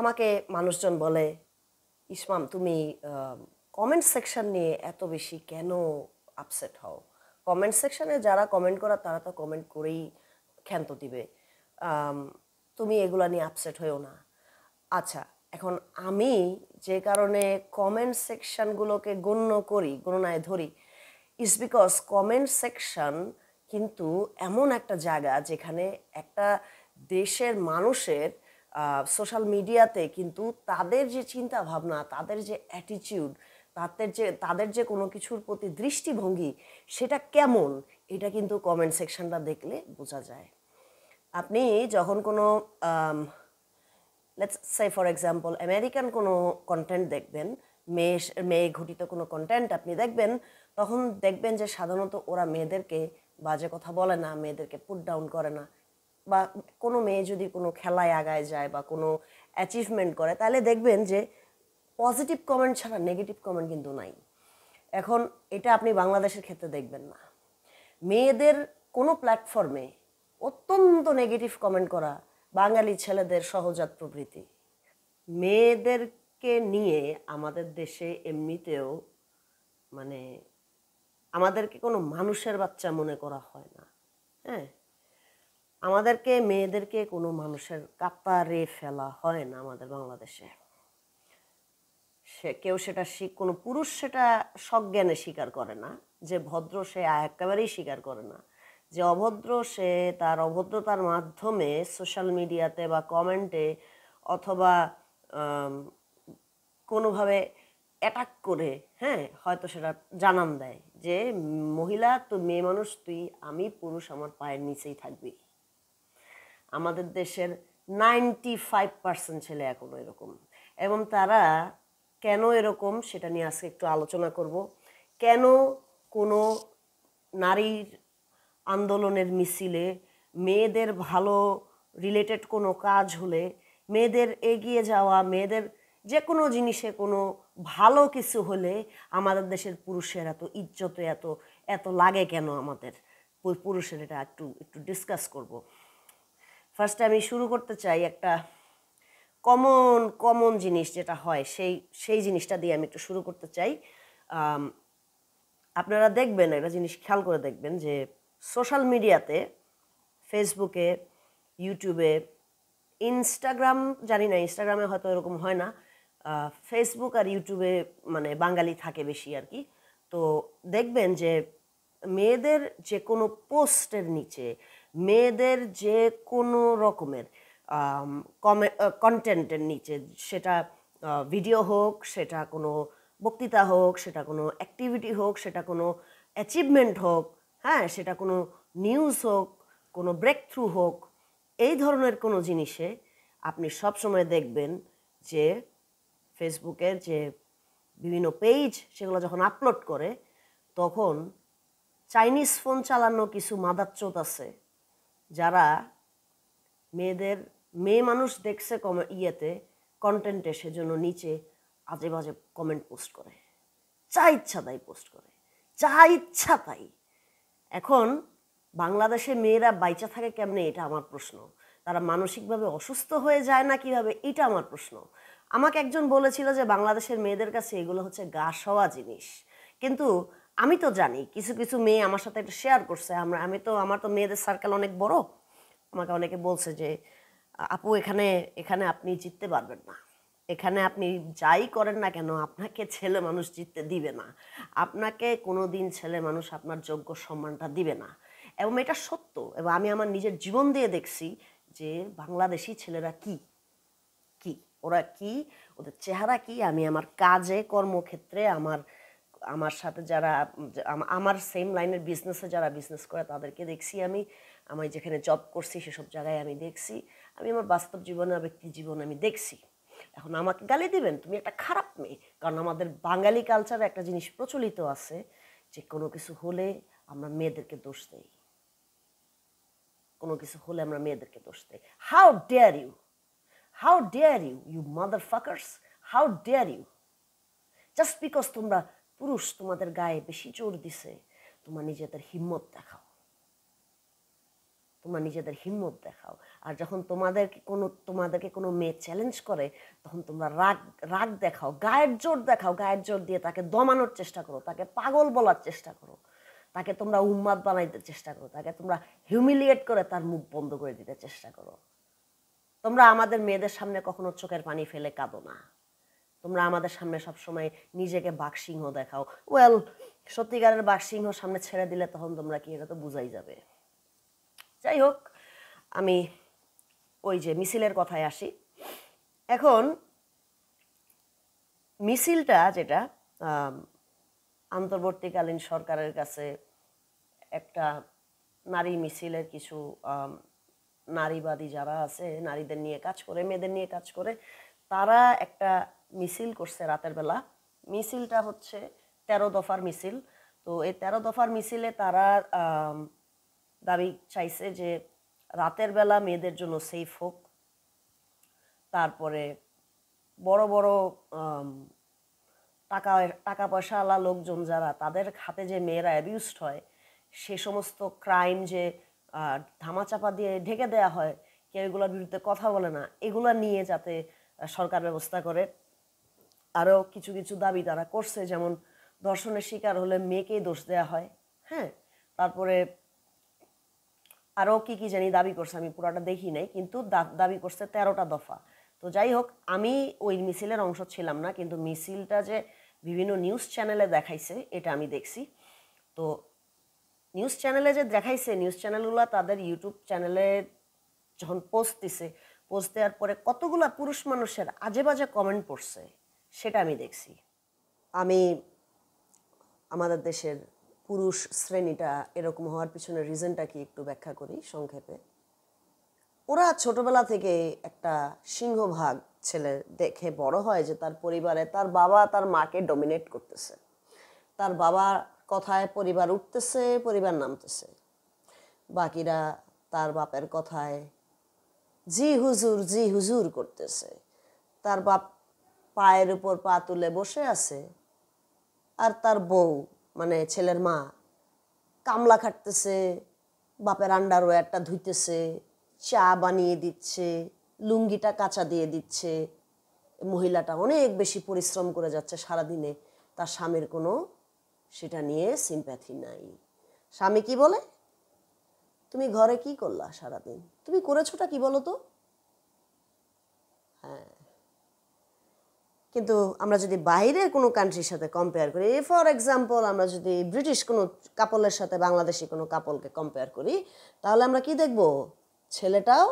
আমাকে মানুষজন বলে ইসমাম তুমি কমেন্ট সেকশন নিয়ে এত বেশি কেন আপসেট হও কমেন্ট সেকশনে যারা কমেন্ট করা তারা তো কমেন্ট করেই ক্ষান্ত দিবে তুমি এগুলা নিয়ে আপসেট হয়েও না আচ্ছা এখন আমি যে কারণে কমেন্ট সেকশানগুলোকে গণ্য করি গণনায় ধরি ইস বিকজ কমেন্ট সেকশন কিন্তু এমন একটা জায়গা যেখানে একটা দেশের মানুষের সোশ্যাল মিডিয়াতে কিন্তু তাদের যে চিন্তা ভাবনা তাদের যে অ্যাটিচিউড তাদের যে তাদের যে কোনো কিছুর প্রতি দৃষ্টিভঙ্গি সেটা কেমন এটা কিন্তু কমেন্ট সেকশনটা দেখলে বোঝা যায় আপনি যখন কোনো let's say for example American কোনো কন্টেন্ট দেখবেন মেয়ে মেয়ে ঘটিত কোনো কন্টেন্ট আপনি দেখবেন তখন দেখবেন যে সাধারণত ওরা মেয়েদেরকে বাজে কথা বলে না মেয়েদেরকে পুট ডাউন করে না বা কোনো মেয়ে যদি কোনো খেলায় আগায় যায় বা কোনো অ্যাচিভমেন্ট করে তাহলে দেখবেন যে পজিটিভ কমেন্ট ছাড়া নেগেটিভ কমেন্ট কিন্তু নাই এখন এটা আপনি বাংলাদেশের ক্ষেত্রে দেখবেন না মেয়েদের কোনো প্ল্যাটফর্মে অত্যন্ত নেগেটিভ কমেন্ট করা বাঙালি ছেলেদের সহজাত প্রবৃতি মেয়েদেরকে নিয়ে আমাদের দেশে এমনিতেও মানে আমাদেরকে কোনো মানুষের বাচ্চা মনে করা হয় না হ্যাঁ আমাদেরকে মেয়েদেরকে কোনো মানুষের কাতারে ফেলা হয় না আমাদের বাংলাদেশে সে কেউ সেটা শিখ কোনো পুরুষ সেটা সজ্ঞানে স্বীকার করে না যে ভদ্র সে একেবারেই স্বীকার করে না যে অভদ্র সে তার অভদ্রতার মাধ্যমে সোশ্যাল মিডিয়াতে বা কমেন্টে অথবা কোনোভাবে অ্যাটাক করে হ্যাঁ হয়তো সেটা জানান দেয় যে মহিলা তো মেয়ে মানুষ তুই আমি পুরুষ আমার পায়ের নিচেই থাকবি আমাদের দেশের নাইনটি ফাইভ পার্সেন্ট ছেলে এখনও এরকম এবং তারা কেন এরকম সেটা নিয়ে আজকে একটু আলোচনা করব কেন কোনো নারীর আন্দোলনের মিছিলে মেয়েদের ভালো রিলেটেড কোনো কাজ হলে মেয়েদের এগিয়ে যাওয়া মেয়েদের যে কোনো জিনিসে কোনো ভালো কিছু হলে আমাদের দেশের পুরুষের এত ইজ্জতে এত এত লাগে কেন আমাদের পুরুষের এটা একটু একটু ডিসকাস করব ফার্স্টে আমি শুরু করতে চাই একটা কমন কমন জিনিস যেটা হয় সেই সেই জিনিসটা দিয়ে আমি একটু শুরু করতে চাই আপনারা দেখবেন একটা জিনিস খেয়াল করে দেখবেন যে সোশ্যাল মিডিয়াতে ফেসবুকে ইউটিউবে ইনস্টাগ্রাম জানি না ইনস্টাগ্রামে হয়তো এরকম হয় না ফেসবুক আর ইউটিউবে মানে বাঙালি থাকে বেশি আর কি তো দেখবেন যে মেয়েদের যে কোনো পোস্টের নিচে মেয়েদের যে কোনো রকমের কমে কন্টেন্টের নিচে সেটা ভিডিও হোক সেটা কোনো বক্তৃতা হোক সেটা কোনো অ্যাক্টিভিটি হোক সেটা কোনো অ্যাচিভমেন্ট হোক হ্যাঁ সেটা কোনো নিউজ হোক কোনো ব্রেক থ্রু হোক এই ধরনের কোনো জিনিসে আপনি সবসময় দেখবেন যে ফেসবুকে যে বিভিন্ন পেজ সেগুলো যখন আপলোড করে তখন চাইনিজ ফোন চালানো কিছু মাদাচ্চোত আছে যারা মেয়েদের মেয়ে মানুষ দেখছে কম ইয়েতে কন্টেন্টে সেজন্য নিচে আজে বাজে কমেন্ট পোস্ট করে চা ইচ্ছা তাই পোস্ট করে চা ইচ্ছা তাই এখন বাংলাদেশে মেয়েরা বাইচা থাকে কেমনে এটা আমার প্রশ্ন তারা মানসিকভাবে অসুস্থ হয়ে যায় না কিভাবে এটা আমার প্রশ্ন আমাকে একজন বলেছিল যে বাংলাদেশের মেয়েদের কাছে এগুলো হচ্ছে গা সওয়া জিনিস কিন্তু আমি তো জানি কিছু কিছু মেয়ে আমার সাথে একটু শেয়ার করছে আমরা আমি তো আমার তো মেয়েদের সার্কেল অনেক বড় আমাকে অনেকে বলছে যে আপু এখানে এখানে আপনি জিততে পারবেন না এখানে আপনি যাই করেন না কেন আপনাকে ছেলে মানুষ জিততে দিবে না আপনাকে কোনো দিন ছেলে মানুষ আপনার যোগ্য সম্মানটা দিবে না এবং এটা সত্য এবং আমি আমার নিজের জীবন দিয়ে দেখছি যে বাংলাদেশি ছেলেরা কি কি ওরা কি ওদের চেহারা কি আমি আমার কাজে কর্মক্ষেত্রে আমার আমার সাথে যারা আমার সেম লাইনের বিজনেসে যারা বিজনেস করে তাদেরকে দেখছি আমি আমি যেখানে জব করছি সেসব জায়গায় আমি দেখছি আমি আমার বাস্তব জীবনে ব্যক্তি জীবন আমি দেখছি এখন আমাকে গালি দিবেন তুমি একটা খারাপ মেয়ে কারণ আমাদের বাঙালি কালচারে একটা জিনিস প্রচলিত আছে যে কোনো কিছু হলে আমরা মেয়েদেরকে দোষ দেই কোনো কিছু হলে আমরা মেয়েদেরকে দোষ দেই how dare you how dare you you mother fuckers how dare you just because তোমরা পুরুষ তোমাদের গায়ে বেশি জোর দিছে তোমার নিজেদের হিম্মত দেখাও তোমার নিজেদের হিম্মত দেখাও আর যখন তোমাদেরকে কোনো তোমাদেরকে কোনো মেয়ে চ্যালেঞ্জ করে তখন তোমরা রাগ রাগ দেখাও গায়ের জোর দেখাও গায়ের জোর দিয়ে তাকে দমানোর চেষ্টা করো তাকে পাগল বলার চেষ্টা করো তাকে তোমরা উন্মাদ বানাইতে চেষ্টা করো তাকে তোমরা হিউমিলিয়েট করে তার মুখ বন্ধ করে দিতে চেষ্টা করো তোমরা আমাদের মেয়েদের সামনে কখনো চোখের পানি ফেলে কাঁদো না তোমরা আমাদের সামনে সবসময় নিজেকে বাক্সিংহ দেখাও ওয়েল সত্যিকারের বাক্সিংহ সামনে ছেড়ে দিলে তখন তোমরা কি এটা তো বুঝাই যাবে যাই হোক আমি ওই যে মিছিলের কথায় আসি এখন মিছিলটা যেটা আন্তর্বর্তীকালীন সরকারের কাছে একটা নারী মিছিলের কিছু নারীবাদী যারা আছে নারীদের নিয়ে কাজ করে মেয়েদের নিয়ে কাজ করে তারা একটা মিছিল করছে রাতের বেলা মিছিলটা হচ্ছে তেরো দফার মিছিল তো এই তেরো দফার মিছিলে তারা দাবি চাইছে যে রাতের বেলা মেয়েদের জন্য সেফ হোক তারপরে বড় বড় টাকা টাকা পয়সাওয়ালা লোকজন যারা তাদের হাতে যে মেয়েরা অ্যাবিউসড হয় সে সমস্ত ক্রাইম যে ধামাচাপা দিয়ে ঢেকে দেয়া হয় কেউ এগুলোর বিরুদ্ধে কথা বলে না এগুলো নিয়ে যাতে সরকার ব্যবস্থা করে আরও কিছু কিছু দাবি তারা করছে যেমন ধর্ষণের শিকার হলে মেয়েকেই দোষ দেওয়া হয় হ্যাঁ তারপরে আরও কি কি জানি দাবি করছে আমি পুরোটা দেখি নাই কিন্তু দাবি করছে তেরোটা দফা তো যাই হোক আমি ওই মিছিলের অংশ ছিলাম না কিন্তু মিছিলটা যে বিভিন্ন নিউজ চ্যানেলে দেখাইছে এটা আমি দেখছি তো নিউজ চ্যানেলে যে দেখাইছে নিউজ চ্যানেলগুলো তাদের ইউটিউব চ্যানেলে যখন পোস্ট দিছে পোস্ট দেওয়ার পরে কতগুলা পুরুষ মানুষের আজে বাজে কমেন্ট পড়ছে সেটা আমি দেখছি আমি আমাদের দেশের পুরুষ শ্রেণীটা এরকম হওয়ার পিছনে রিজনটা কি একটু ব্যাখ্যা করি সংক্ষেপে ওরা ছোটবেলা থেকে একটা সিংহভাগ ছেলে দেখে বড় হয় যে তার পরিবারে তার বাবা তার মাকে ডমিনেট করতেছে তার বাবার কথায় পরিবার উঠতেছে পরিবার নামতেছে বাকিরা তার বাপের কথায় জি হুজুর জি হুজুর করতেছে তার বাপ পায়ের উপর পা তুলে বসে আছে আর তার বউ মানে ছেলের মা কামলা খাটতেছে বাপের আন্ডারওয়্যারটা ধুইতেছে চা বানিয়ে দিচ্ছে লুঙ্গিটা কাঁচা দিয়ে দিচ্ছে মহিলাটা অনেক বেশি পরিশ্রম করে যাচ্ছে সারাদিনে তার স্বামীর কোনো সেটা নিয়ে সিম্প্যাথি নাই স্বামী কি বলে তুমি ঘরে কি করলা সারাদিন তুমি করেছোটা কি বলো তো হ্যাঁ কিন্তু আমরা যদি বাইরের কোনো কান্ট্রির সাথে কম্পেয়ার করি ফর এক্সাম্পল আমরা যদি ব্রিটিশ কোনো কাপলের সাথে বাংলাদেশি কোনো কাপলকে কম্পেয়ার করি তাহলে আমরা কি দেখব ছেলেটাও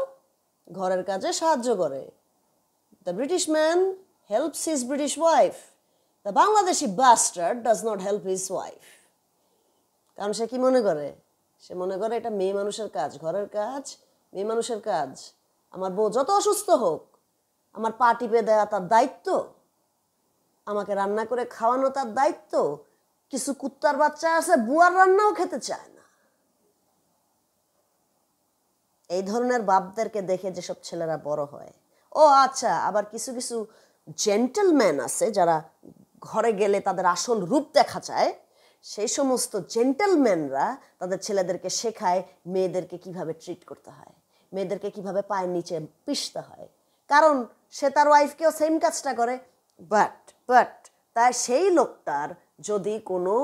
ঘরের কাজে সাহায্য করে the British man helps his British wife the Bangladeshi bastard does not help his wife কারণ সে কি মনে করে সে মনে করে এটা মেয়ে মানুষের কাজ ঘরের কাজ মেয়ে মানুষের কাজ আমার বউ যত অসুস্থ হোক আমার পা টিপে দেওয়া তার দায়িত্ব আমাকে রান্না করে খাওয়ানো তার দায়িত্ব কিছু কুত্তার বাচ্চা আছে বুয়ার রান্নাও খেতে চায় না এই ধরনের বাপদেরকে দেখে যেসব ছেলেরা বড় হয় ও আচ্ছা আবার কিছু কিছু জেন্টেলম্যান আছে যারা ঘরে গেলে তাদের আসল রূপ দেখা যায় সেই সমস্ত জেন্টেলম্যানরা তাদের ছেলেদেরকে শেখায় মেয়েদেরকে কিভাবে ট্রিট করতে হয় মেয়েদেরকে কিভাবে পায়ের নিচে পিষতে হয় কারণ সে তার ওয়াইফকেও সেম কাজটা করে বাট বাট তাই সেই লোকটার যদি কোনো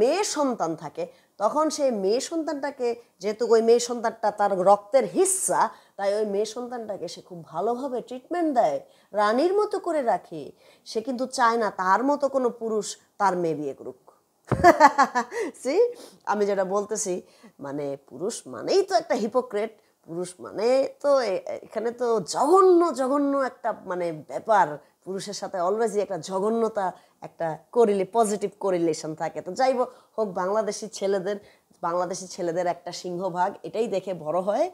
মেয়ে সন্তান থাকে তখন সেই মেয়ে সন্তানটাকে যেহেতু ওই মেয়ে সন্তানটা তার রক্তের হিস্সা তাই ওই মেয়ে সন্তানটাকে সে খুব ভালোভাবে ট্রিটমেন্ট দেয় রানীর মতো করে রাখে সে কিন্তু চায় না তার মতো কোনো পুরুষ তার মেয়ে বিয়ে করুক সি আমি যেটা বলতেছি মানে পুরুষ মানেই তো একটা হিপোক্রেট পুরুষ মানে তো এখানে তো জঘন্য জঘন্য একটা মানে ব্যাপার পুরুষের সাথে অলওয়েজই একটা জঘন্যতা একটা করিলে পজিটিভ করিলেশন থাকে তো যাইব হোক বাংলাদেশি ছেলেদের বাংলাদেশি ছেলেদের একটা সিংহভাগ এটাই দেখে বড় হয়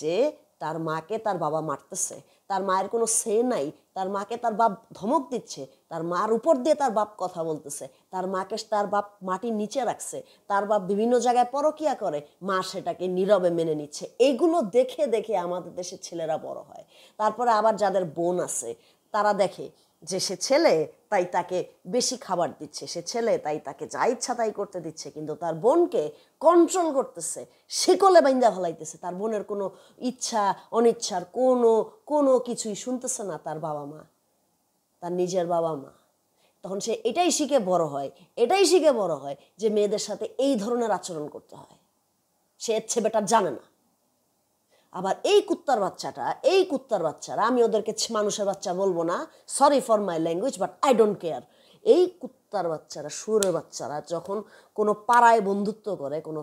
যে তার মাকে তার বাবা মারতেছে তার মায়ের কোনো সে নাই তার মাকে তার বাপ ধমক দিচ্ছে তার মার উপর দিয়ে তার বাপ কথা বলতেছে তার মাকে তার বাপ মাটির নিচে রাখছে তার বাপ বিভিন্ন জায়গায় পরকিয়া করে মা সেটাকে নীরবে মেনে নিচ্ছে এইগুলো দেখে দেখে আমাদের দেশের ছেলেরা বড় হয় তারপরে আবার যাদের বোন আছে তারা দেখে যে সে ছেলে তাই তাকে বেশি খাবার দিচ্ছে সে ছেলে তাই তাকে যা ইচ্ছা তাই করতে দিচ্ছে কিন্তু তার বোনকে কন্ট্রোল করতেছে শিকলে বাইন্দা ভালাইতেছে তার বোনের কোনো ইচ্ছা অনিচ্ছার কোনো কোনো কিছুই শুনতেছে না তার বাবা মা তার নিজের বাবা মা তখন সে এটাই শিখে বড় হয় এটাই শিখে বড় হয় যে মেয়েদের সাথে এই ধরনের আচরণ করতে হয় সে এর বেটার জানে না আবার এই কুত্তার বাচ্চাটা এই কুত্তার বাচ্চারা আমি ওদেরকে মানুষের বাচ্চা বলবো না sorry for my language but I don't care এই কুত্তা রাস্তার বাচ্চারা সুরের বাচ্চারা যখন কোনো পাড়ায় বন্ধুত্ব করে কোনো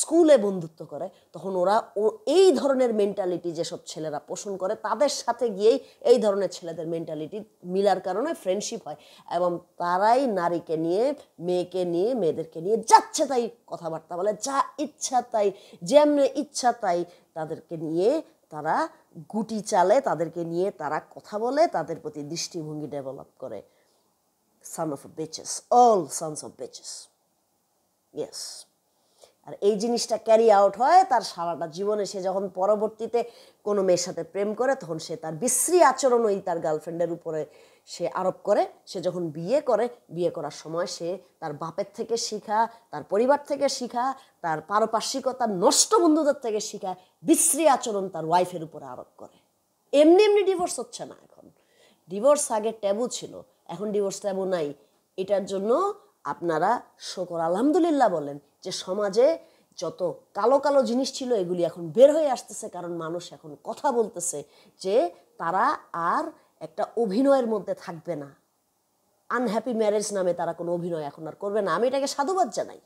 স্কুলে বন্ধুত্ব করে তখন ওরা ও এই ধরনের মেন্টালিটি যেসব ছেলেরা পোষণ করে তাদের সাথে গিয়েই এই ধরনের ছেলেদের মেন্টালিটি মিলার কারণে ফ্রেন্ডশিপ হয় এবং তারাই নারীকে নিয়ে মেয়েকে নিয়ে মেয়েদেরকে নিয়ে যাচ্ছে তাই কথাবার্তা বলে যা ইচ্ছা তাই যেমনে ইচ্ছা তাই তাদেরকে নিয়ে তারা গুটি চালে তাদেরকে নিয়ে তারা কথা বলে তাদের প্রতি দৃষ্টিভঙ্গি ডেভেলপ করে son of bitches, all sons of bitches. Yes. আর এই জিনিসটা ক্যারি আউট হয় তার সারাটা জীবনে সে যখন পরবর্তীতে কোনো মেয়ের সাথে প্রেম করে তখন সে তার বিশ্রী আচরণ ওই তার গার্লফ্রেন্ডের উপরে সে আরোপ করে সে যখন বিয়ে করে বিয়ে করার সময় সে তার বাপের থেকে শিখা তার পরিবার থেকে শিখা তার পারপার্শ্বিকতার নষ্ট বন্ধুদের থেকে শিখা বিশ্রী আচরণ তার ওয়াইফের উপরে আরোপ করে এমনি এমনি ডিভোর্স হচ্ছে না এখন ডিভোর্স আগে ট্যাবু ছিল এখন ডিভোর্স ট্যাবু নাই এটার জন্য আপনারা শোকর আলহামদুলিল্লাহ বলেন যে সমাজে যত কালো কালো জিনিস ছিল এগুলি এখন বের হয়ে আসতেছে কারণ মানুষ এখন কথা বলতেছে যে তারা আর একটা অভিনয়ের মধ্যে থাকবে না আনহ্যাপি ম্যারেজ নামে তারা কোনো অভিনয় এখন আর করবে না আমি এটাকে সাধুবাদ জানাই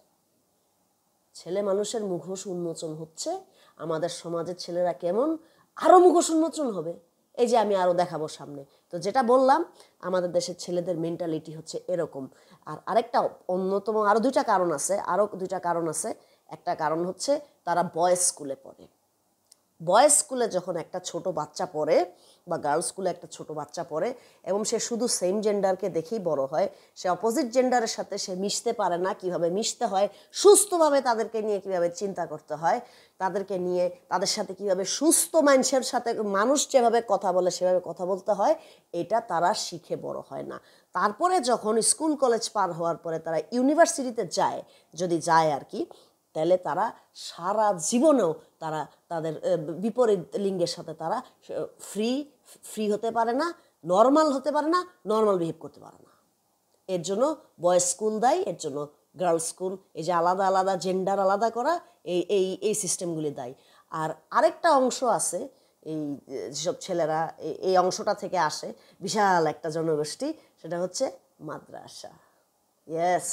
ছেলে মানুষের মুখোশ উন্মোচন হচ্ছে আমাদের সমাজের ছেলেরা কেমন আরও মুখোশ উন্মোচন হবে এই যে আমি আরও দেখাবো সামনে তো যেটা বললাম আমাদের দেশের ছেলেদের মেন্টালিটি হচ্ছে এরকম আর আরেকটা অন্যতম আরও দুইটা কারণ আছে আরও দুইটা কারণ আছে একটা কারণ হচ্ছে তারা বয়েজ স্কুলে পড়ে বয়েজ স্কুলে যখন একটা ছোট বাচ্চা পড়ে বা গার্লস স্কুলে একটা ছোট বাচ্চা পড়ে এবং সে শুধু সেম জেন্ডারকে দেখেই বড় হয় সে অপোজিট জেন্ডারের সাথে সে মিশতে পারে না কিভাবে মিশতে হয় সুস্থভাবে তাদেরকে নিয়ে কিভাবে চিন্তা করতে হয় তাদেরকে নিয়ে তাদের সাথে কিভাবে সুস্থ মানুষের সাথে মানুষ যেভাবে কথা বলে সেভাবে কথা বলতে হয় এটা তারা শিখে বড় হয় না তারপরে যখন স্কুল কলেজ পার হওয়ার পরে তারা ইউনিভার্সিটিতে যায় যদি যায় আর কি তাহলে তারা সারা জীবনেও তারা তাদের বিপরীত লিঙ্গের সাথে তারা ফ্রি ফ্রি হতে পারে না নর্মাল হতে পারে না নর্মাল বিহেভ করতে পারে না এর জন্য বয়েজ স্কুল দেয় এর জন্য গার্লস স্কুল এই যে আলাদা আলাদা জেন্ডার আলাদা করা এই এই এই সিস্টেমগুলি দেয় আর আরেকটা অংশ আছে এই যেসব ছেলেরা এই অংশটা থেকে আসে বিশাল একটা জনগোষ্ঠী সেটা হচ্ছে মাদ্রাসা ইয়েস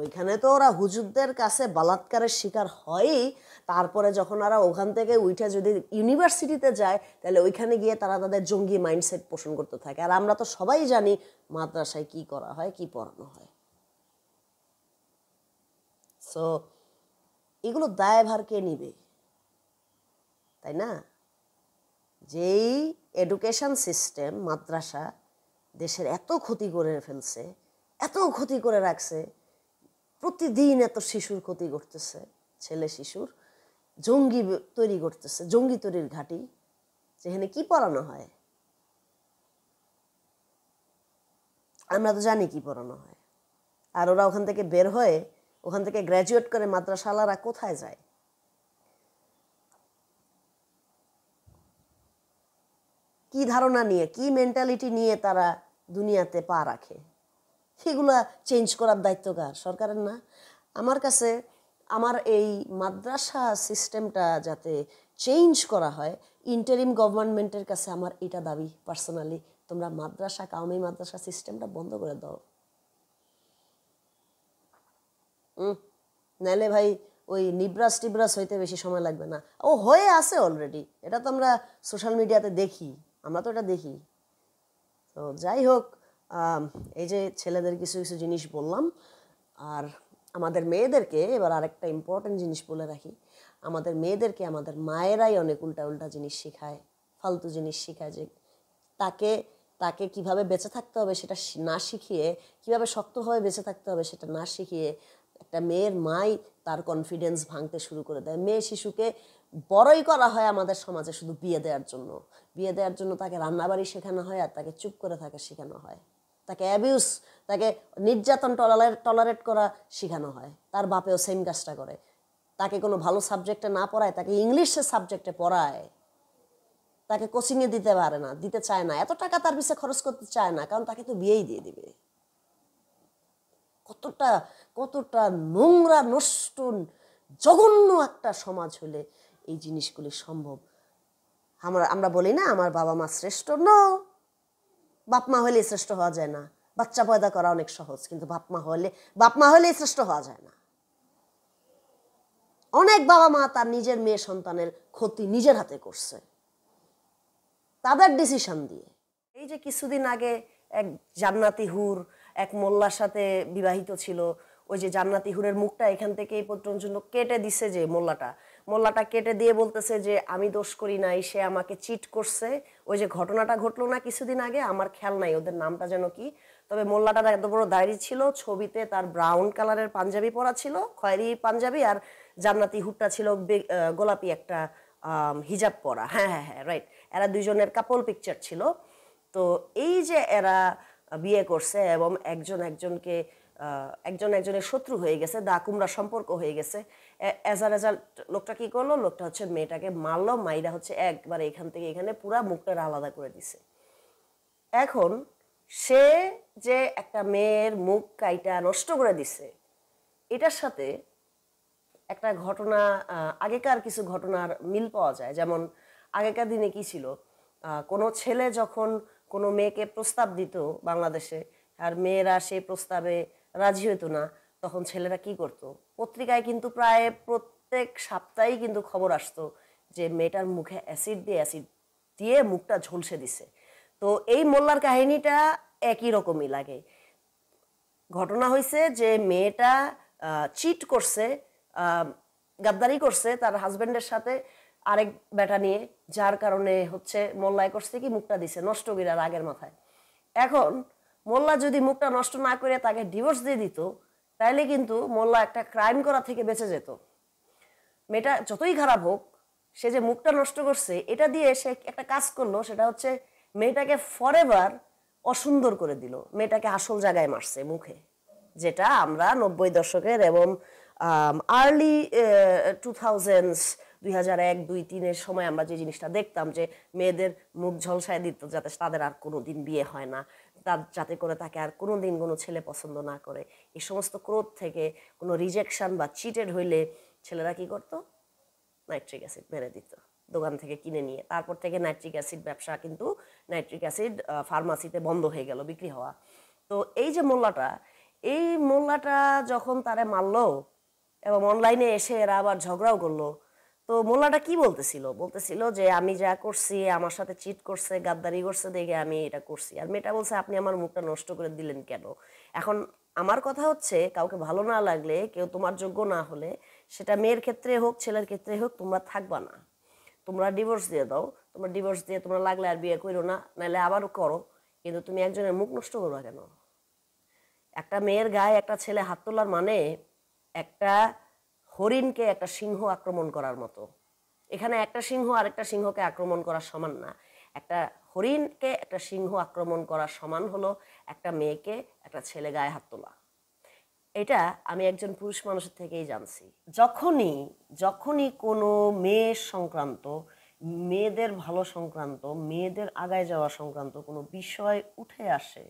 ওইখানে তো ওরা হুজুরদের কাছে বালাৎকারের শিকার হয়ই তারপরে যখন ওরা ওখান থেকে উঠে যদি ইউনিভার্সিটিতে যায় তাহলে ওইখানে গিয়ে তারা তাদের জঙ্গি মাইন্ডসেট পোষণ করতে থাকে আর আমরা তো সবাই জানি মাদ্রাসায় কি করা হয় কি পড়ানো হয় সো এগুলো দায়ভার কে নিবে তাই না যেই এডুকেশন সিস্টেম মাদ্রাসা দেশের এত ক্ষতি করে ফেলছে এত ক্ষতি করে রাখছে প্রতিদিন এত শিশুর ক্ষতি করতেছে ছেলে শিশুর জঙ্গি তৈরি করতেছে জঙ্গি তৈরির ঘাটি যেখানে কি পড়ানো হয় আমরা তো জানি কি পড়ানো হয় আর ওরা ওখান থেকে বের হয়ে ওখান থেকে গ্র্যাজুয়েট করে মাদ্রাসালারা কোথায় যায় কি ধারণা নিয়ে কি মেন্টালিটি নিয়ে তারা দুনিয়াতে পা রাখে সেগুলো চেঞ্জ করার দায়িত্ব কার সরকারের না আমার কাছে আমার এই মাদ্রাসা সিস্টেমটা যাতে চেঞ্জ করা হয় ইন্টারিম গভর্নমেন্টের কাছে আমার এটা দাবি পার্সোনালি তোমরা মাদ্রাসা কাউমি মাদ্রাসা সিস্টেমটা বন্ধ করে দাও নাহলে ভাই ওই নিব্রাস টিব্রাস হইতে বেশি সময় লাগবে না ও হয়ে আছে অলরেডি এটা তো আমরা সোশ্যাল মিডিয়াতে দেখি আমরা তো এটা দেখি তো যাই হোক এই যে ছেলেদের কিছু কিছু জিনিস বললাম আর আমাদের মেয়েদেরকে এবার আরেকটা ইম্পর্টেন্ট জিনিস বলে রাখি আমাদের মেয়েদেরকে আমাদের মায়েরাই অনেক উল্টা উল্টা জিনিস শেখায় ফালতু জিনিস শেখায় যে তাকে তাকে কিভাবে বেঁচে থাকতে হবে সেটা না শিখিয়ে কিভাবে শক্তভাবে বেঁচে থাকতে হবে সেটা না শিখিয়ে একটা মেয়ের মাই তার কনফিডেন্স ভাঙতে শুরু করে দেয় মেয়ে শিশুকে বড়ই করা হয় আমাদের সমাজে শুধু বিয়ে দেওয়ার জন্য বিয়ে দেওয়ার জন্য তাকে রান্নাবাড়ি শেখানো হয় আর তাকে চুপ করে থাকা শেখানো হয় তাকে অ্যাবিউস তাকে নির্যাতন টলারেট করা শেখানো হয় তার বাপেও সেম কাজটা করে তাকে কোনো ভালো সাবজেক্টে না পড়ায় তাকে ইংলিশের সাবজেক্টে পড়ায় তাকে কোচিংয়ে দিতে পারে না দিতে চায় না এত টাকা তার বিষয়ে খরচ করতে চায় না কারণ তাকে তো বিয়েই দিয়ে দিবে কতটা কতটা নোংরা নষ্ট জঘন্য একটা সমাজ হলে এই জিনিসগুলি সম্ভব আমরা আমরা বলি না আমার বাবা মা শ্রেষ্ঠ ন বাপ মা হলে শ্রেষ্ঠ হওয়া যায় না বাচ্চা পয়দা করা অনেক সহজ কিন্তু বাপ মা হলে বাপ মা হলে শ্রেষ্ঠ হওয়া যায় না অনেক বাবা মা তার নিজের মেয়ে সন্তানের ক্ষতি নিজের হাতে করছে তাদের ডিসিশন দিয়ে এই যে কিছুদিন আগে এক জান্নাতি হুর এক মোল্লার সাথে বিবাহিত ছিল ওই যে জান্নাতি হুরের মুখটা এখান থেকে এই পর্যন্ত কেটে দিছে যে মোল্লাটা মোল্লাটা কেটে দিয়ে বলতেছে যে আমি দোষ করি নাই সে আমাকে চিট করছে ওই যে ঘটনাটা ঘটলো না কিছুদিন আগে আমার খেয়াল নাই ওদের নামটা যেন কি তবে মোল্লাটার এত বড় ডায়েরি ছিল ছবিতে তার ব্রাউন কালারের পাঞ্জাবি পরা ছিল খয়েরি পাঞ্জাবি আর জান্নাতি হুটটা ছিল গোলাপি একটা হিজাব পরা হ্যাঁ হ্যাঁ হ্যাঁ রাইট এরা দুজনের কাপল পিকচার ছিল তো এই যে এরা বিয়ে করছে এবং একজন একজনকে একজন একজনের শত্রু হয়ে গেছে দা কুমড়া সম্পর্ক হয়ে গেছে অ্যাজ আ রেজাল্ট লোকটা কী করলো লোকটা হচ্ছে মেয়েটাকে মারলো মাইরা হচ্ছে একবার এখান থেকে এখানে পুরা মুখটা আলাদা করে দিছে এখন সে যে একটা মেয়ের মুখ কাইটা নষ্ট করে দিছে এটার সাথে একটা ঘটনা আগেকার কিছু ঘটনার মিল পাওয়া যায় যেমন আগেকার দিনে কি ছিল কোনো ছেলে যখন কোনো মেয়েকে প্রস্তাব দিত বাংলাদেশে আর মেয়েরা সেই প্রস্তাবে রাজি হতো না তখন ছেলেরা কি করত পত্রিকায় কিন্তু প্রায় প্রত্যেক সপ্তাহেই কিন্তু খবর আসতো যে মেয়েটার মুখে অ্যাসিড দিয়ে অ্যাসিড দিয়ে মুখটা ঝলসে দিছে তো এই মোল্লার কাহিনীটা একই রকমই লাগে ঘটনা হয়েছে যে মেয়েটা চিট করছে গাদ্দারি করছে তার হাজব্যান্ডের সাথে আরেক বেটা নিয়ে যার কারণে হচ্ছে মোল্লায় করছে কি মুখটা দিছে নষ্ট করে আগের মাথায় এখন মোল্লা যদি মুখটা নষ্ট না করে তাকে ডিভোর্স দিয়ে দিত তাইলে কিন্তু মোল্লা একটা ক্রাইম করা থেকে বেঁচে যেত মেয়েটা যতই খারাপ হোক সে যে মুখটা নষ্ট করছে এটা দিয়ে সে একটা কাজ করলো সেটা হচ্ছে মেয়েটাকে ফরেভার অসুন্দর করে দিল মেয়েটাকে আসল জায়গায় মারছে মুখে যেটা আমরা নব্বই দশকের এবং আর্লি টু থাউজেন্ডস দুই হাজার এক দুই তিনের সময় আমরা যে জিনিসটা দেখতাম যে মেয়েদের মুখ ঝলসায় দিত যাতে তাদের আর কোনো দিন বিয়ে হয় না যাতে করে তাকে আর কোনো দিন কোনো ছেলে পছন্দ না করে এই সমস্ত ক্রোধ থেকে কোনো রিজেকশান বা চিটেড হইলে ছেলেরা কি করতো নাইট্রিক অ্যাসিড মেরে দিত দোকান থেকে কিনে নিয়ে তারপর থেকে নাইট্রিক অ্যাসিড ব্যবসা কিন্তু নাইট্রিক অ্যাসিড ফার্মাসিতে বন্ধ হয়ে গেল বিক্রি হওয়া তো এই যে মোল্লাটা এই মোল্লাটা যখন তারা মারলো এবং অনলাইনে এসে এরা আবার ঝগড়াও করলো তো মোল্লাটা কি বলতেছিল বলতেছিল যে আমি যা করছি আমার সাথে চিট করছে গাদ্দারি করছে দেখে আমি এটা করছি আর মেয়েটা বলছে আপনি আমার মুখটা নষ্ট করে দিলেন কেন এখন আমার কথা হচ্ছে কাউকে ভালো না লাগলে কেউ তোমার যোগ্য না হলে সেটা মেয়ের ক্ষেত্রে হোক ছেলের ক্ষেত্রে হোক তোমরা থাকবা না তোমরা ডিভোর্স দিয়ে দাও তোমরা ডিভোর্স দিয়ে তোমরা লাগলে আর বিয়ে করো না নাহলে আবারও করো কিন্তু তুমি একজনের মুখ নষ্ট করবা কেন একটা মেয়ের গায়ে একটা ছেলে হাত তোলার মানে একটা হরিণকে একটা সিংহ আক্রমণ করার মতো এখানে একটা সিংহ আর একটা সিংহকে আক্রমণ করার সমান না একটা হরিণকে একটা সিংহ আক্রমণ করার সমান হলো একটা মেয়েকে একটা ছেলে গায়ে হাত তোলা এটা আমি একজন পুরুষ মানুষের থেকেই জানছি যখনই যখনই কোনো মেয়ে সংক্রান্ত মেয়েদের ভালো সংক্রান্ত মেয়েদের আগায় যাওয়া সংক্রান্ত কোনো বিষয় উঠে আসে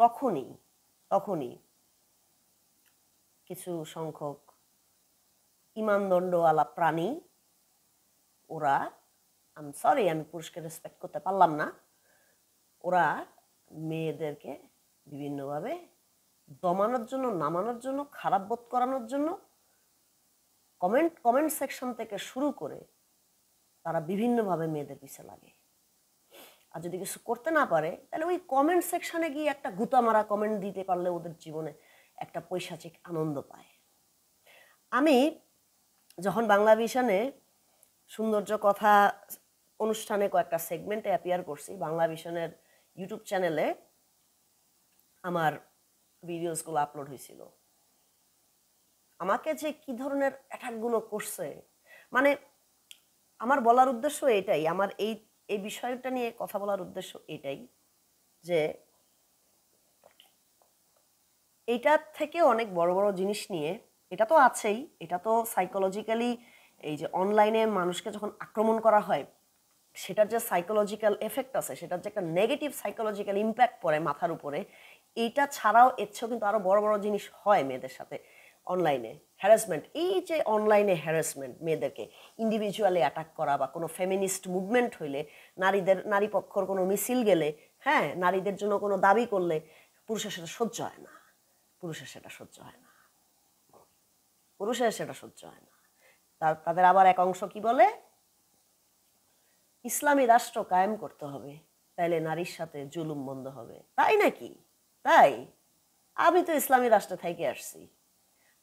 তখনই তখনই কিছু সংখ্যক ইমানদণ্ডওয়ালা প্রাণী ওরা আম সরি আমি পুরুষকে রেসপেক্ট করতে পারলাম না ওরা মেয়েদেরকে বিভিন্নভাবে দমানোর জন্য নামানোর জন্য খারাপ বোধ করানোর জন্য কমেন্ট কমেন্ট সেকশন থেকে শুরু করে তারা বিভিন্নভাবে মেয়েদের পিছে লাগে আর যদি কিছু করতে না পারে তাহলে ওই কমেন্ট সেকশানে গিয়ে একটা গুতা মারা কমেন্ট দিতে পারলে ওদের জীবনে একটা পৈশাচিক আনন্দ পায় আমি যখন বাংলা ভিশনে সৌন্দর্য কথা অনুষ্ঠানে কয়েকটা সেগমেন্টে অ্যাপিয়ার করছি বাংলা ভিশনের ইউটিউব চ্যানেলে আমার ভিডিওসগুলো আপলোড হয়েছিল আমাকে যে কি ধরনের অ্যাটাকগুলো করছে মানে আমার বলার উদ্দেশ্য এটাই আমার এই এই বিষয়টা নিয়ে কথা বলার উদ্দেশ্য এটাই যে এইটার থেকে অনেক বড় বড় জিনিস নিয়ে এটা তো আছেই এটা তো সাইকোলজিক্যালি এই যে অনলাইনে মানুষকে যখন আক্রমণ করা হয় সেটার যে সাইকোলজিক্যাল এফেক্ট আছে সেটার যে একটা নেগেটিভ সাইকোলজিক্যাল ইম্প্যাক্ট পড়ে মাথার উপরে এইটা ছাড়াও এচ্ছেও কিন্তু আরও বড় বড় জিনিস হয় মেয়েদের সাথে অনলাইনে হ্যারাসমেন্ট এই যে অনলাইনে হ্যারাসমেন্ট মেয়েদেরকে ইন্ডিভিজুয়ালি অ্যাটাক করা বা কোনো ফেমিনিস্ট মুভমেন্ট হইলে নারীদের নারী পক্ষর কোনো মিছিল গেলে হ্যাঁ নারীদের জন্য কোনো দাবি করলে পুরুষের সেটা সহ্য হয় না পুরুষের সেটা সহ্য হয় না পুরুষের সেটা সহ্য হয় না তার তাদের আবার এক অংশ কি বলে ইসলামী রাষ্ট্র কায়েম করতে হবে তাইলে নারীর সাথে জুলুম বন্ধ হবে তাই নাকি তাই আমি তো ইসলামী রাষ্ট্র থেকে আসছি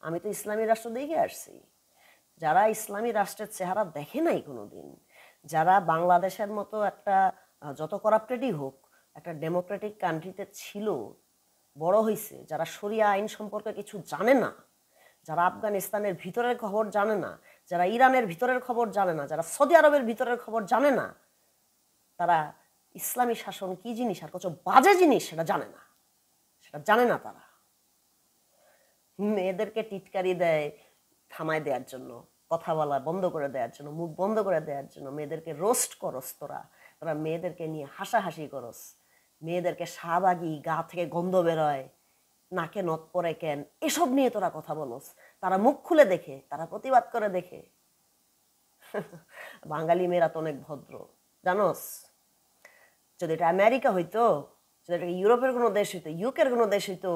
আমি তো ইসলামী রাষ্ট্র দেখে আসছি যারা ইসলামী রাষ্ট্রের চেহারা দেখে নাই কোনো দিন যারা বাংলাদেশের মতো একটা যত করাপ্টেডই হোক একটা ডেমোক্রেটিক কান্ট্রিতে ছিল বড় হয়েছে যারা সরিয়া আইন সম্পর্কে কিছু জানে না যারা আফগানিস্তানের ভিতরের খবর জানে না যারা ইরানের ভিতরের খবর জানে না যারা সৌদি আরবের ভিতরের খবর জানে না তারা ইসলামী শাসন কি জিনিস আর কত বাজে জিনিস সেটা জানে না সেটা জানে না তারা মেয়েদেরকে টিটকারি দেয় থামায় দেওয়ার জন্য কথা বলা বন্ধ করে দেওয়ার জন্য মুখ বন্ধ করে দেওয়ার জন্য মেয়েদেরকে রোস্ট করস তোরা তোরা মেয়েদেরকে নিয়ে হাসাহাসি করস মেয়েদেরকে শাহবাগি গা থেকে গন্ধ বেরোয় নাকে নথ পরে কেন এসব নিয়ে তোরা কথা বলস তারা মুখ খুলে দেখে তারা প্রতিবাদ করে দেখে বাঙালি মেয়েরা তো অনেক ভদ্র জানোস যদি এটা আমেরিকা হইতো যদি এটা ইউরোপের কোনো দেশ হইতো ইউকের কোনো দেশ হইতো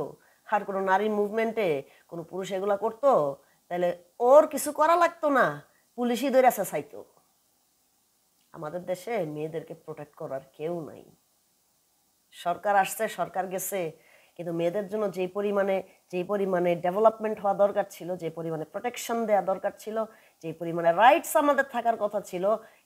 আর কোনো নারী মুভমেন্টে কোনো পুরুষ এগুলো করতো তাহলে ওর কিছু করা লাগতো না পুলিশই ধরে আসা চাইতো আমাদের দেশে মেয়েদেরকে প্রোটেক্ট করার কেউ নাই সরকার আসছে সরকার গেছে কিন্তু মেয়েদের জন্য যে পরিমাণে যে পরিমাণে ডেভেলপমেন্ট হওয়া দরকার ছিল যে পরিমাণে প্রোটেকশন দেওয়া দরকার ছিল যে পরিমাণে রাইটস আমাদের থাকার কথা ছিল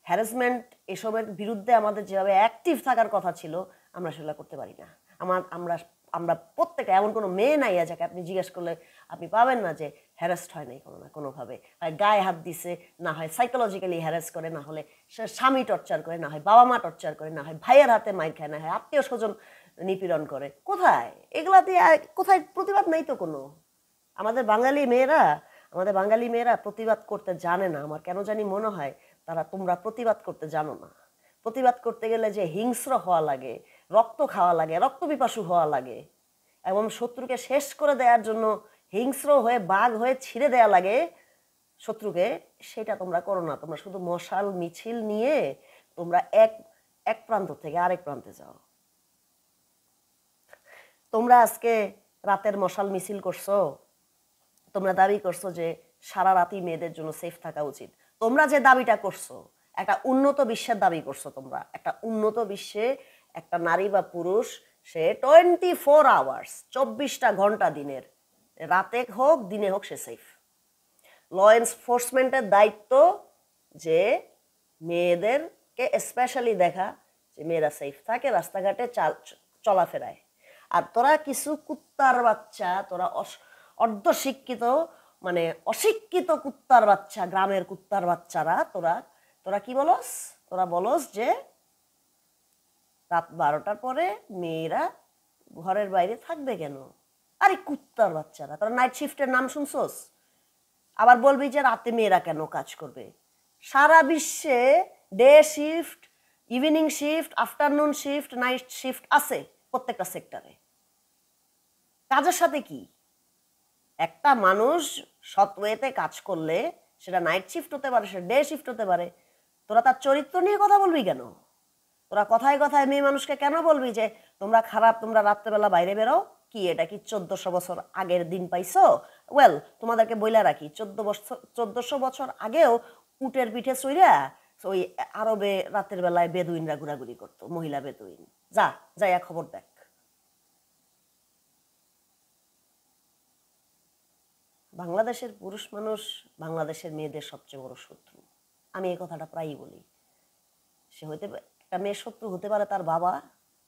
হ্যারাসমেন্ট এসবের বিরুদ্ধে আমাদের যেভাবে অ্যাক্টিভ থাকার কথা ছিল আমরা সেগুলো করতে পারি না আমার আমরা আমরা প্রত্যেকে এমন কোনো মেয়ে নাই যাকে আপনি জিজ্ঞেস করলে আপনি পাবেন না যে হ্যারাস্ট হয় নাই কোনো না কোনোভাবে হয় গায়ে হাত দিছে না হয় সাইকোলজিক্যালি হ্যারাস করে না হলে স্বামী টর্চার করে না হয় বাবা মা টর্চার করে না হয় ভাইয়ের হাতে মাইর খায় না হয় আত্মীয় স্বজন নিপীড়ন করে কোথায় এগুলাতে কোথায় প্রতিবাদ নাই তো কোনো আমাদের বাঙালি মেয়েরা আমাদের বাঙালি মেয়েরা প্রতিবাদ করতে জানে না আমার কেন জানি মনে হয় তারা তোমরা প্রতিবাদ করতে জানো না প্রতিবাদ করতে গেলে যে হিংস্র হওয়া লাগে রক্ত খাওয়া লাগে রক্ত বিপাশু হওয়া লাগে এবং শত্রুকে শেষ করে দেওয়ার জন্য হিংস্র হয়ে বাঘ হয়ে ছিঁড়ে দেওয়া লাগে শত্রুকে সেটা তোমরা করো না তোমরা শুধু মশাল মিছিল নিয়ে তোমরা এক এক প্রান্ত থেকে আরেক প্রান্তে যাও তোমরা আজকে রাতের মশাল মিছিল করছো তোমরা দাবি করছো যে সারা রাতই মেয়েদের জন্য সেফ থাকা উচিত তোমরা যে দাবিটা করছো একটা উন্নত বিশ্বের দাবি করছো তোমরা একটা উন্নত বিশ্বে একটা নারী বা পুরুষ সে টোয়েন্টি ফোর আওয়ার্স চব্বিশটা ঘন্টা দিনের রাতে হোক দিনে হোক সে সেফ ল এনফোর্সমেন্টের দায়িত্ব যে মেয়েদেরকে স্পেশালি দেখা যে মেয়েরা সেফ থাকে রাস্তাঘাটে চলাফেরায় আর তোরা কিছু কুত্তার বাচ্চা তোরা অর্ধশিক্ষিত মানে অশিক্ষিত কুত্তার বাচ্চা গ্রামের কুত্তার বাচ্চারা তোরা তোরা কি বলস তোরা বলস যে রাত বারোটার পরে মেয়েরা ঘরের বাইরে থাকবে কেন আরে কুত্তার বাচ্চারা তোরা নাইট শিফটের নাম শুনছোস আবার বলবি যে রাতে মেয়েরা কেন কাজ করবে সারা বিশ্বে day shift evening shift afternoon shift night shift আছে প্রত্যেকটা সেক্টরে কাজের সাথে কি একটা মানুষ সৎওয়েতে কাজ করলে সেটা নাইট শিফট হতে পারে সেটা ডে শিফট হতে পারে তোরা তার চরিত্র নিয়ে কথা বলবি কেন তোরা কথায় কথায় মেয়ে মানুষকে কেন বলবি যে তোমরা খারাপ তোমরা রাত্রেবেলা বাইরে বেরো কি এটা কি চোদ্দশো বছর আগের দিন পাইছো ওয়েল তোমাদেরকে বইলা রাখি চোদ্দ বছর চোদ্দশো বছর আগেও উটের পিঠে সইরা ওই আরবে রাতের বেলায় বেদুইনরা ঘোরাঘুরি করতো মহিলা বেদুইন যা যাইয়া খবর দেখ বাংলাদেশের পুরুষ মানুষ বাংলাদেশের মেয়েদের সবচেয়ে বড় শত্রু আমি এই কথাটা প্রায়ই বলি সে হতে একটা মেয়ের শত্রু হতে পারে তার বাবা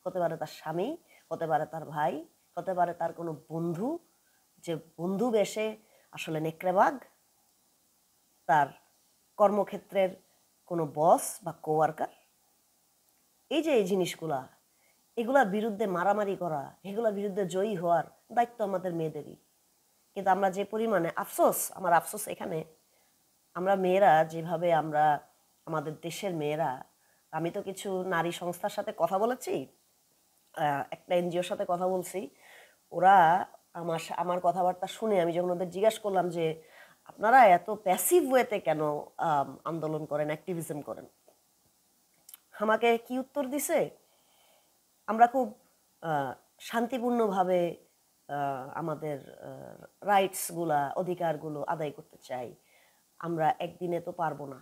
হতে পারে তার স্বামী হতে পারে তার ভাই হতে পারে তার কোনো বন্ধু যে বন্ধু বেশে আসলে নেকড়েবাগ তার কর্মক্ষেত্রের কোনো বস বা কোয়ার্কার এই যে এই জিনিসগুলা এগুলার বিরুদ্ধে মারামারি করা এগুলোর বিরুদ্ধে জয়ী হওয়ার দায়িত্ব আমাদের মেয়েদেরই কিন্তু আমরা যে পরিমাণে আফসোস আমার আফসোস এখানে আমরা মেয়েরা যেভাবে আমরা আমাদের দেশের মেয়েরা আমি তো কিছু নারী সংস্থার সাথে কথা বলেছি একটা এনজিওর সাথে কথা বলছি ওরা আমার আমার কথাবার্তা শুনে আমি যখন ওদের জিজ্ঞাসা করলাম যে আপনারা এত প্যাসিভ ওয়েতে কেন আন্দোলন করেন অ্যাক্টিভিজম করেন আমাকে কি উত্তর দিছে আমরা খুব শান্তিপূর্ণভাবে আমাদের রাইটসগুলা অধিকারগুলো আদায় করতে চাই আমরা একদিনে তো পারবো না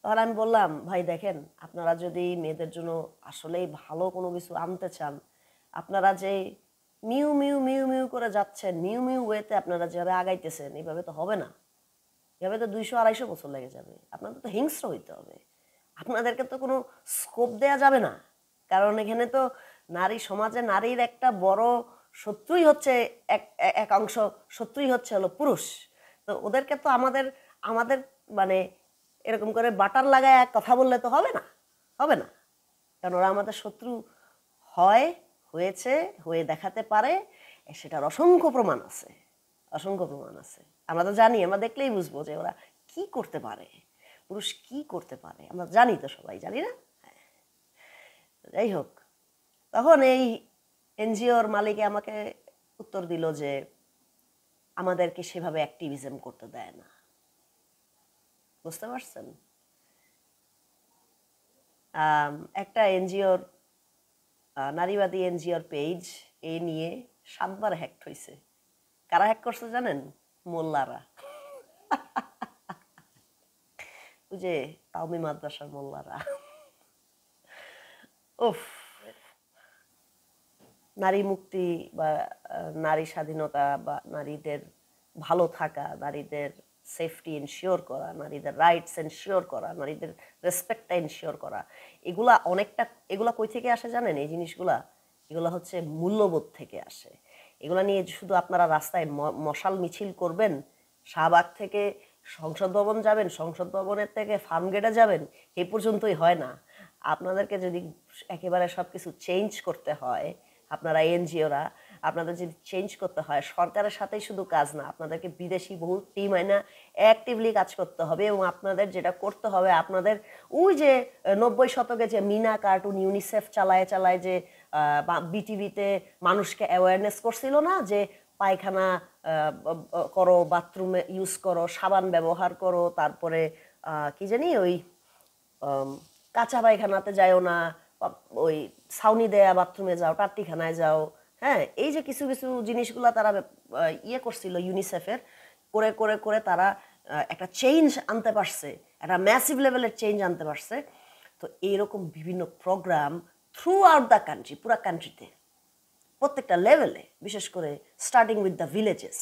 তাহলে আমি বললাম ভাই দেখেন আপনারা যদি মেয়েদের জন্য আসলেই ভালো কোনো কিছু আনতে চান আপনারা যে মিউ মিউ মিউ মিউ করে যাচ্ছেন মিউ মিউ ওয়েতে আপনারা যেভাবে আগাইতেছেন এইভাবে তো হবে না এভাবে তো দুইশো আড়াইশো বছর লেগে যাবে আপনাদের তো হিংস্র হইতে হবে আপনাদেরকে তো কোনো স্কোপ দেয়া যাবে না কারণ এখানে তো নারী সমাজে নারীর একটা বড় শত্রুই হচ্ছে এক এক অংশ শত্রুই হচ্ছে হলো পুরুষ তো ওদেরকে তো আমাদের আমাদের মানে এরকম করে বাটার লাগায় এক কথা বললে তো হবে না হবে না কারণ ওরা আমাদের শত্রু হয় হয়েছে হয়ে দেখাতে পারে সেটার অসংখ্য প্রমাণ আছে অসংখ্য প্রমাণ আছে আমরা তো জানি আমরা দেখলেই বুঝবো যে ওরা কি করতে পারে পুরুষ কি করতে পারে আমরা জানি তো সবাই জানি না হ্যাঁ। যাই হোক তখন এই এনজিওর মালিকে আমাকে উত্তর দিল যে আমাদেরকে সেভাবে অ্যাক্টিভিজম করতে দেয় না বুঝতে পারছেন একটা এনজিওর নারীবাদী এনজিওর পেজ এ নিয়ে সাতবার হ্যাক হয়েছে কারা হ্যাক করছে জানেন মোল্লারা ওই যে তাওমি মাদ্রাসার মোল্লারা উফ নারী মুক্তি বা নারী স্বাধীনতা বা নারীদের ভালো থাকা নারীদের সেফটি এনশিওর করা নারীদের রাইটস এনশিওর করা নারীদের রেসপেক্টটা এনশিওর করা এগুলা অনেকটা এগুলা কই থেকে আসে জানেন এই জিনিসগুলা এগুলা হচ্ছে মূল্যবোধ থেকে আসে এগুলো নিয়ে শুধু আপনারা রাস্তায় মশাল মিছিল করবেন শাহবাগ থেকে সংসদ ভবন যাবেন সংসদ ভবনের থেকে ফার্ম গেটে যাবেন এ পর্যন্তই হয় না আপনাদেরকে যদি একেবারে সব কিছু চেঞ্জ করতে হয় আপনারা এনজিওরা আপনাদের যদি চেঞ্জ করতে হয় সরকারের সাথেই শুধু কাজ না আপনাদেরকে বিদেশি বহু টিম হয় না অ্যাক্টিভলি কাজ করতে হবে এবং আপনাদের যেটা করতে হবে আপনাদের ওই যে নব্বই শতকে যে মিনা কার্টুন ইউনিসেফ চালায় চালায় যে বিটিভিতে মানুষকে অ্যাওয়ারনেস করছিল না যে পায়খানা করো বাথরুমে ইউজ করো সাবান ব্যবহার করো তারপরে কি জানি ওই কাঁচা পায়খানাতে যায়ও না ওই ছাউনি দেয়া বাথরুমে যাও প্রার্থীখানায় যাও হ্যাঁ এই যে কিছু কিছু জিনিসগুলো তারা ইয়ে করছিল ইউনিসেফের করে করে করে তারা একটা চেঞ্জ আনতে পারছে একটা ম্যাসিভ লেভেলের চেঞ্জ আনতে পারছে তো এইরকম বিভিন্ন program throughout the country পুরা কান্ট্রিতে প্রত্যেকটা লেভেলে বিশেষ করে starting with the villages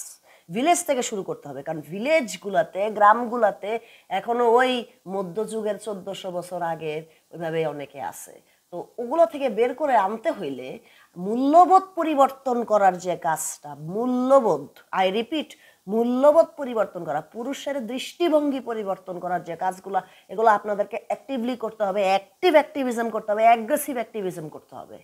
village থেকে শুরু করতে হবে কারণ ভিলেজগুলোতে গ্রামগুলোতে এখনও ওই মধ্যযুগের চোদ্দোশো বছর আগের ওইভাবে অনেকে আছে তো ওগুলো থেকে বের করে আনতে হইলে মূল্যবোধ পরিবর্তন করার যে কাজটা মূল্যবোধ আই রিপিট মূল্যবোধ পরিবর্তন করা পুরুষের দৃষ্টিভঙ্গি পরিবর্তন করার যে কাজগুলো এগুলো আপনাদেরকে অ্যাক্টিভলি করতে হবে অ্যাক্টিভ অ্যাক্টিভিজম করতে হবে অ্যাগ্রেসিভ অ্যাক্টিভিজম করতে হবে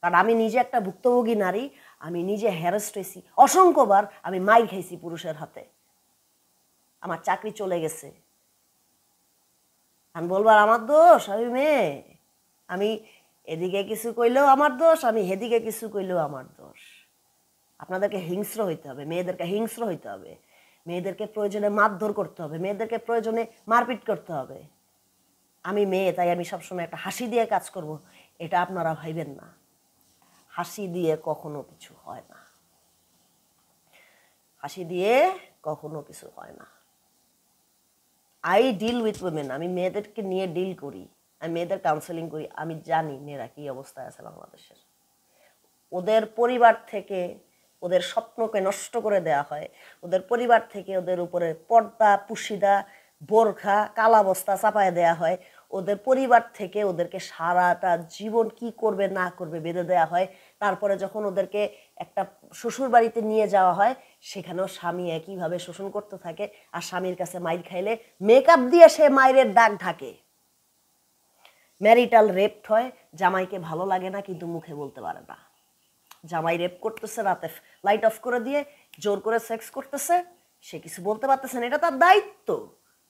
কারণ আমি নিজে একটা ভুক্তভোগী নারী আমি নিজে হ্যারাস্ট হয়েছি অসংখ্যবার আমি মাইর খেয়েছি পুরুষের হাতে আমার চাকরি চলে গেছে আমি বলবার আমার দোষ আমি মেয়ে আমি এদিকে কিছু কইলেও আমার দোষ আমি হেদিকে কিছু কইলেও আমার দোষ আপনাদেরকে হিংস্র হইতে হবে মেয়েদেরকে হিংস্র হইতে হবে মেয়েদেরকে প্রয়োজনে মারধর করতে হবে মেয়েদেরকে প্রয়োজনে মারপিট করতে হবে আমি মেয়ে তাই আমি সবসময় একটা হাসি দিয়ে কাজ করব এটা আপনারা ভাইবেন না হাসি দিয়ে কখনো কিছু হয় না হাসি দিয়ে কখনো কিছু হয় না আই ডিল উইথ উইমেন আমি মেয়েদেরকে নিয়ে ডিল করি আমি মেয়েদের কাউন্সেলিং করি আমি জানি মেয়েরা কী অবস্থায় আছে বাংলাদেশের ওদের পরিবার থেকে ওদের স্বপ্নকে নষ্ট করে দেয়া হয় ওদের পরিবার থেকে ওদের উপরে পর্দা পুশিদা বোরখা কালাবস্তা চাপায় দেয়া হয় ওদের পরিবার থেকে ওদেরকে সারাটা জীবন কি করবে না করবে বেঁধে দেওয়া হয় তারপরে যখন ওদেরকে একটা শ্বশুর বাড়িতে নিয়ে যাওয়া হয় সেখানেও স্বামী একইভাবে শোষণ করতে থাকে আর স্বামীর কাছে মাইর খাইলে মেকআপ দিয়ে সে মায়ের দাগ ঢাকে ম্যারিটাল রেপড হয় জামাইকে ভালো লাগে না কিন্তু মুখে বলতে পারে না জামাই রেপ করতেছে রাতে লাইট অফ করে দিয়ে জোর করে সেক্স করতেছে সে কিছু বলতে পারতেছে না এটা তার দায়িত্ব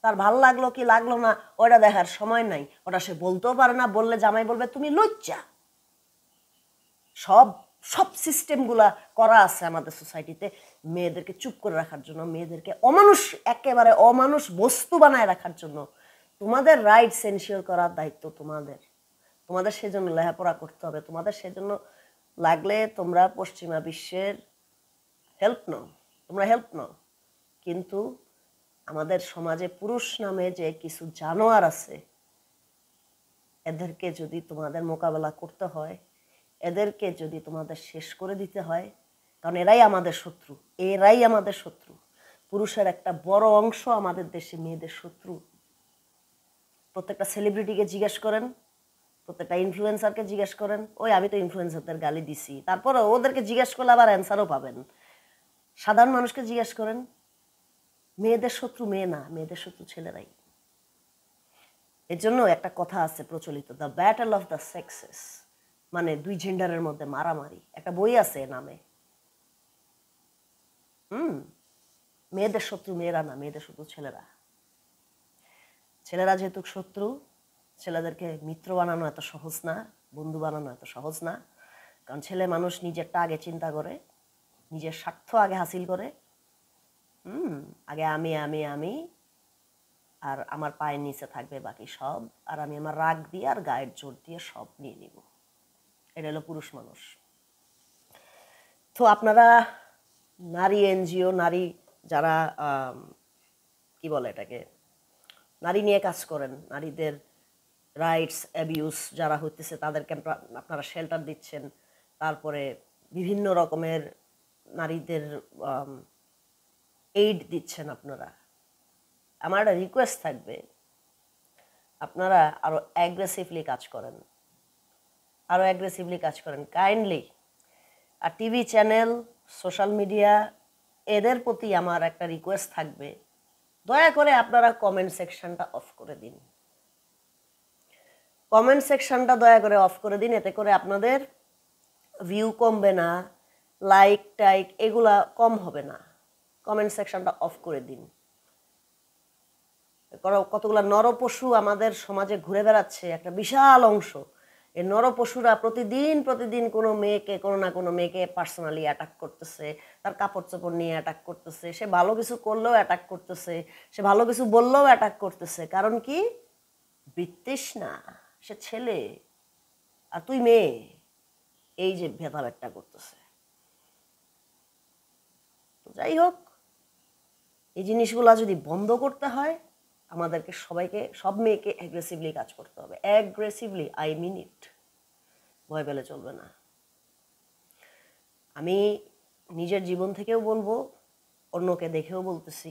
তার ভালো লাগলো কি লাগলো না ওটা দেখার সময় নাই ওটা সে বলতেও পারে না বললে জামাই বলবে তুমি লজ্জা সব সব সিস্টেমগুলা করা আছে আমাদের সোসাইটিতে মেয়েদেরকে চুপ করে রাখার জন্য মেয়েদেরকে অমানুষ একেবারে অমানুষ বস্তু বানায় রাখার জন্য তোমাদের রাইটস এনশিওর করার দায়িত্ব তোমাদের তোমাদের সেজন্য লেখাপড়া করতে হবে তোমাদের সেজন্য লাগলে তোমরা পশ্চিমা বিশ্বের হেল্প নাও তোমরা হেল্প নাও কিন্তু আমাদের সমাজে পুরুষ নামে যে কিছু জানোয়ার আছে এদেরকে যদি তোমাদের মোকাবেলা করতে হয় এদেরকে যদি তোমাদের শেষ করে দিতে হয় কারণ এরাই আমাদের শত্রু এরাই আমাদের শত্রু পুরুষের একটা বড় অংশ আমাদের দেশে মেয়েদের শত্রু প্রত্যেকটা সেলিব্রিটিকে জিজ্ঞেস করেন প্রত্যেকটা ইনফ্লুয়েন্সারকে জিজ্ঞেস করেন ওই আমি তো ইনফ্লুয়েন্সারদের গালি দিছি তারপরে ওদেরকে জিজ্ঞেস করলে আবার অ্যান্সারও পাবেন সাধারণ মানুষকে জিজ্ঞেস করেন মেয়েদের শত্রু মেয়ে না মেয়েদের শত্রু ছেলেরাই এর জন্য একটা কথা আছে প্রচলিত the battle of the sexes মানে দুই জেন্ডারের মধ্যে মারামারি একটা বই আছে নামে হুম মেয়েদের শত্রু মেয়েরা না মেয়েদের শত্রু ছেলেরা ছেলেরা যেহেতু শত্রু ছেলেদেরকে মিত্র বানানো এত সহজ না বন্ধু বানানো এত সহজ না কারণ ছেলে মানুষ নিজেরটা আগে চিন্তা করে নিজের স্বার্থ আগে হাসিল করে হুম আগে আমি আমি আমি আর আমার পায়ের নিচে থাকবে বাকি সব আর আমি আমার রাগ দিয়ে আর গায়ের জোর দিয়ে সব নিয়ে নিব এটা হলো পুরুষ মানুষ তো আপনারা নারী এনজিও নারী যারা কি বলে এটাকে নারী নিয়ে কাজ করেন নারীদের রাইটস অ্যাবিউস যারা হইতেছে তাদেরকে আপনারা শেল্টার দিচ্ছেন তারপরে বিভিন্ন রকমের নারীদের এইড দিচ্ছেন আপনারা আমার একটা রিকোয়েস্ট থাকবে আপনারা আরও অ্যাগ্রেসিভলি কাজ করেন আরও অ্যাগ্রেসিভলি কাজ করেন কাইন্ডলি আর টিভি চ্যানেল সোশ্যাল মিডিয়া এদের প্রতি আমার একটা রিকোয়েস্ট থাকবে দয়া করে আপনারা কমেন্ট সেকশনটা অফ করে দিন কমেন্ট সেকশনটা দয়া করে অফ করে দিন এতে করে আপনাদের ভিউ কমবে না লাইক টাইক এগুলা কম হবে না কমেন্ট সেকশনটা অফ করে দিন কতগুলো নরপশু আমাদের সমাজে ঘুরে বেড়াচ্ছে একটা বিশাল অংশ এই নরপশুরা প্রতিদিন প্রতিদিন কোনো মেয়েকে কোনো না কোনো মেয়েকে পার্সোনালি অ্যাটাক করতেছে তার কাপড় চোপড় নিয়ে অ্যাটাক করতেছে সে ভালো কিছু করলেও অ্যাটাক করতেছে সে ভালো কিছু বললেও অ্যাটাক করতেছে কারণ কি না সে ছেলে আর তুই মেয়ে এই যে ভেদাভেদটা করতেছে তো যাই হোক এই জিনিসগুলো যদি বন্ধ করতে হয় আমাদেরকে সবাইকে সব মেয়েকে অ্যাগ্রেসিভলি কাজ করতে হবে অ্যাগ্রেসিভলি আই মিন ইট ভয় পেলে চলবে না আমি নিজের জীবন থেকেও বলবো অন্যকে দেখেও বলতেছি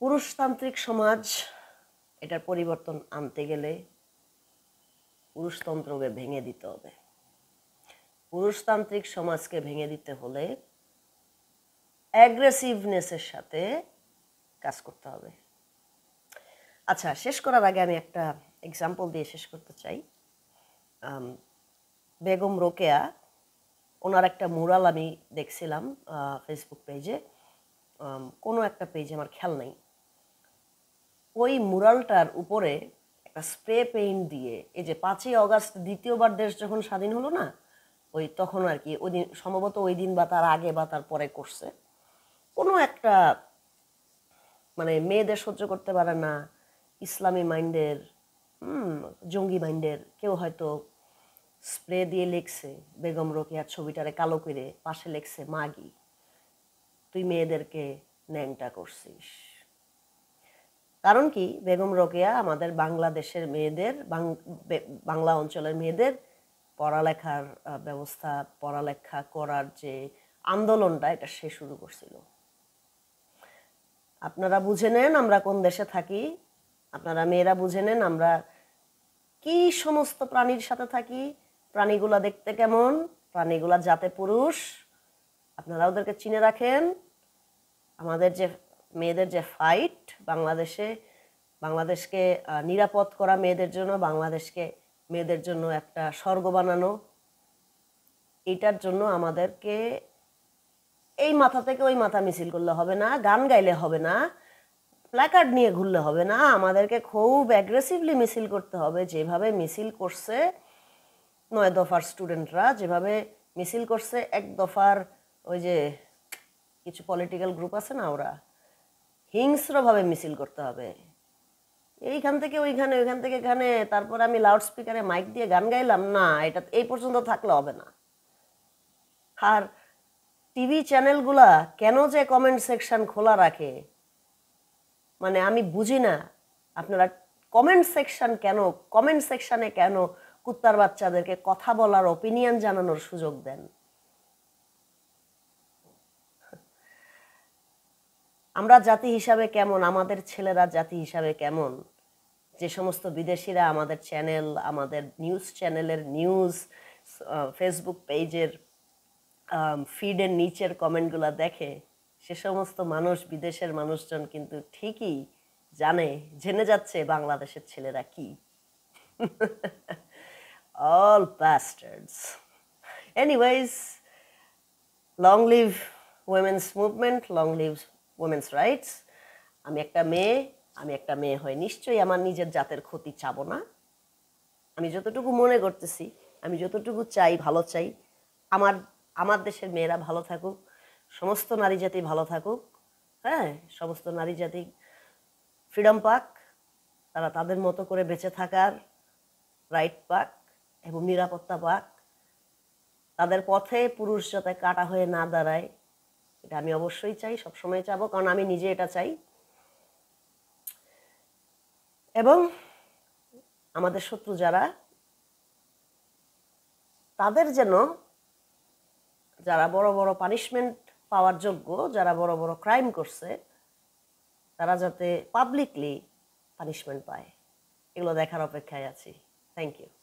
পুরুষতান্ত্রিক সমাজ এটার পরিবর্তন আনতে গেলে পুরুষতন্ত্রকে ভেঙে দিতে হবে পুরুষতান্ত্রিক সমাজকে ভেঙে দিতে হলে অ্যাগ্রেসিভনেসের সাথে কাজ করতে হবে আচ্ছা শেষ করার আগে আমি একটা এক্সাম্পল দিয়ে শেষ করতে চাই বেগম রোকেয়া ওনার একটা মুরাল আমি দেখছিলাম ফেসবুক পেজে কোনো একটা পেজে আমার খেয়াল নেই ওই মুরালটার উপরে একটা স্প্রে পেইন্ট দিয়ে এই যে পাঁচই অগাস্ট দ্বিতীয়বার দেশ যখন স্বাধীন হলো না ওই তখন আর কি ওই দিন সম্ভবত ওই দিন বা তার আগে বা তার পরে করছে কোনো একটা মানে মেয়েদের সহ্য করতে পারে না ইসলামী মাইন্ডের জঙ্গি মাইন্ডের কেউ হয়তো স্প্রে দিয়ে লেখছে বেগম রোকেয়ার ছবিটারে কালো করে পাশে লেখছে মাগি তুই মেয়েদেরকে ন্যাংটা করছিস কারণ কি বেগম রোকেয়া আমাদের বাংলাদেশের মেয়েদের বাংলা অঞ্চলের মেয়েদের পড়ালেখার ব্যবস্থা পড়ালেখা করার যে আন্দোলনটা এটা সে শুরু করছিল আপনারা বুঝে নেন আমরা কোন দেশে থাকি আপনারা মেয়েরা বুঝে নেন আমরা কি সমস্ত প্রাণীর সাথে থাকি প্রাণীগুলা দেখতে কেমন প্রাণীগুলা যাতে পুরুষ আপনারা ওদেরকে চিনে রাখেন আমাদের যে মেয়েদের যে ফাইট বাংলাদেশে বাংলাদেশকে নিরাপদ করা মেয়েদের জন্য বাংলাদেশকে মেয়েদের জন্য একটা স্বর্গ বানানো এটার জন্য আমাদেরকে এই মাথা থেকে ওই মাথা মিছিল করলে হবে না গান গাইলে হবে না প্ল্যাকার্ড নিয়ে ঘুরলে হবে না আমাদেরকে খুব অ্যাগ্রেসিভলি মিছিল করতে হবে যেভাবে মিছিল করছে নয় দফার স্টুডেন্টরা যেভাবে মিছিল করছে এক দফার ওই যে কিছু পলিটিক্যাল গ্রুপ আছে না ওরা হিংস্রভাবে মিছিল করতে হবে এইখান থেকে ওইখানে ওইখান থেকে এখানে তারপর আমি লাউড স্পিকারে মাইক দিয়ে গান গাইলাম না এটা এই পর্যন্ত থাকলে হবে না আর টিভি চ্যানেলগুলা কেন যে কমেন্ট সেকশন খোলা রাখে মানে আমি বুঝি না আপনারা কমেন্ট সেকশন কেন কমেন্ট সেকশনে কেন কুত্তার বাচ্চাদেরকে কথা বলার অপিনিয়ন জানানোর সুযোগ দেন আমরা জাতি হিসাবে কেমন আমাদের ছেলেরা জাতি হিসাবে কেমন যে সমস্ত বিদেশিরা আমাদের চ্যানেল আমাদের নিউজ চ্যানেলের নিউজ ফেসবুক পেজের ফিড এর নিচের কমেন্টগুলো দেখে সে সমস্ত মানুষ বিদেশের মানুষজন কিন্তু ঠিকই জানে জেনে যাচ্ছে বাংলাদেশের ছেলেরা কি all bastards anyways long live women's movement long live women's rights আমি একটা মেয়ে আমি একটা মেয়ে হয়ে নিশ্চয়ই আমার নিজের জাতের ক্ষতি চাবো না আমি যতটুকু মনে করতেছি আমি যতটুকু চাই ভালো চাই আমার আমার দেশের মেয়েরা ভালো থাকুক সমস্ত নারী জাতি ভালো থাকুক হ্যাঁ সমস্ত নারী জাতি ফ্রিডম পাক তারা তাদের মতো করে বেঁচে থাকার রাইট পাক এবং নিরাপত্তা পাক তাদের পথে পুরুষ যাতে কাটা হয়ে না দাঁড়ায় এটা আমি অবশ্যই চাই সবসময় চাবো কারণ আমি নিজে এটা চাই এবং আমাদের শত্রু যারা তাদের যেন যারা বড় বড় পানিশমেন্ট পাওয়ার যোগ্য যারা বড় বড় ক্রাইম করছে তারা যাতে পাবলিকলি পানিশমেন্ট পায় এগুলো দেখার অপেক্ষায় আছি থ্যাংক ইউ